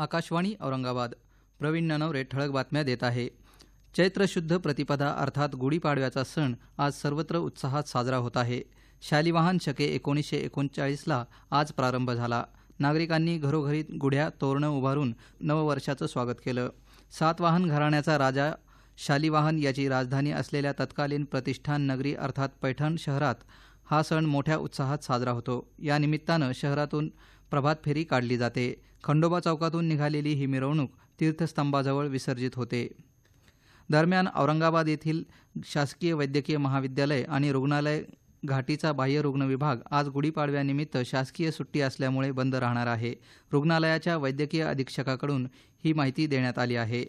आकाशवाणी औरंगाबाद प्रवीण ननवरे ठळक बातम्या देत आहे चैत्रशुद्ध प्रतिपदा अर्थात गुढीपाडव्याचा सण आज सर्वत्र उत्साहात साजरा होत आहे शालिवाहन शके एकोणीसशे एकोणचाळीसला आज प्रारंभ झाला नागरिकांनी घरोघरी गुढ्या तोरणं उभारून नववर्षाचं स्वागत केलं सातवाहन घराण्याचा राजा शालिवाहन याची राजधानी असलेल्या तत्कालीन प्रतिष्ठान नगरी अर्थात पैठण शहरात हा सण मोठ्या उत्साहात साजरा होतो या निमित्तानं शहरातून प्रभात फेरी काढली जाते खंडोबा चौकातून निघालेली ही मिरवणूक तीर्थस्तंभाजवळ विसर्जित होते दरम्यान औरंगाबाद येथील शासकीय वैद्यकीय महाविद्यालय आणि रुग्णालय घाटीचा बाह्य रुग्ण विभाग आज गुढीपाडव्यानिमित्त शासकीय सुट्टी असल्यामुळे बंद राहणार आहे रुग्णालयाच्या वैद्यकीय अधीक्षकाकडून ही माहिती देण्यात आली आहे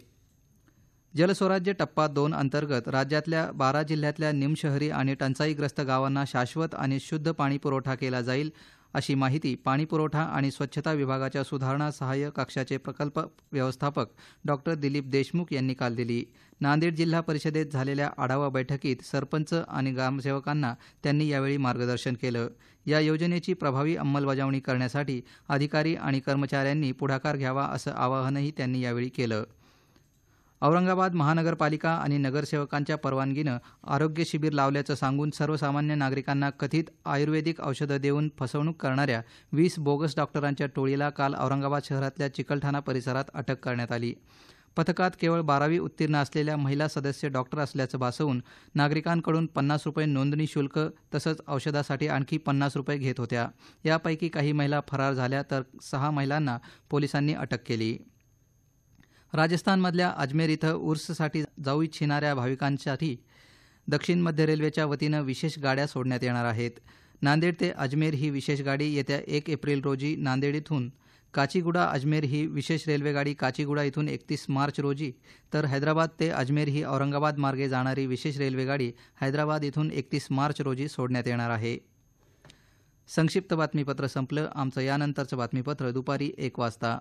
जलस्वराज्य टप्पा दोन अंतर्गत राज्यातल्या बारा जिल्ह्यातल्या निमशहरी आणि टंचाईग्रस्त गावांना शाश्वत आणि शुद्ध पाणीपुरवठा केला जाईल अशी माहिती पाणीपुरवठा आणि स्वच्छता विभागाच्या सुधारणा सहाय्य कक्षाचे प्रकल्प व्यवस्थापक डॉक्टर दिलीप देशमुख यांनी काल दिली नांदेड जिल्हा परिषदेत झालेल्या आढावा बैठकीत सरपंच आणि ग्रामसेवकांना त्यांनी यावेळी मार्गदर्शन केलं या योजनेची प्रभावी अंमलबजावणी करण्यासाठी अधिकारी आणि कर्मचाऱ्यांनी पुढाकार घ्यावा असं आवाहनही त्यांनी यावेळी केलं औरंगाबाद महानगरपालिका आणि नगरसेवकांच्या परवानगीनं आरोग्य शिबिर लावल्याचं सांगून सर्वसामान्य नागरिकांना कथित आयुर्वेदिक औषधं देऊन फसवणूक करणाऱ्या वीस बोगस डॉक्टरांच्या टोळीला काल औरंगाबाद शहरातल्या चिकलठाणा परिसरात अटक करण्यात आली पथकात केवळ बारावी उत्तीर्ण असलेल्या महिला सदस्य डॉक्टर असल्याचं भासवून नागरिकांकडून पन्नास रुपये नोंदणी शुल्क तसंच औषधासाठी आणखी पन्नास रुपये घेत होत्या यापैकी काही महिला फरार झाल्या तर सहा महिलांना पोलिसांनी अटक केली राजस्थानमधल्या अजमेर इथं उर्ससाठी जाऊ इच्छिणाऱ्या भाविकांसाठी दक्षिण मध्य रेल्वेच्या वतीनं विशेष गाड्या सोडण्यात येणार आहेत नांदेड ते अजमेर ही विशेष गाडी येत्या एक एप्रिल रोजी नांदेड इथून काचीगुडा अजमेर ही विशेष रेल्वेगाडी काचीगुडा इथून एकतीस मार्च रोजी तर हैदराबाद ते अजमेर ही औरंगाबाद मार्गे जाणारी विशेष रेल्वेगाडी हैदराबाद इथून एकतीस मार्च रोजी सोडण्यात येणार आहे संक्षिप्त बातमीपत्र संपलं आमचं यानंतरचं बातमीपत्र दुपारी एक वाजता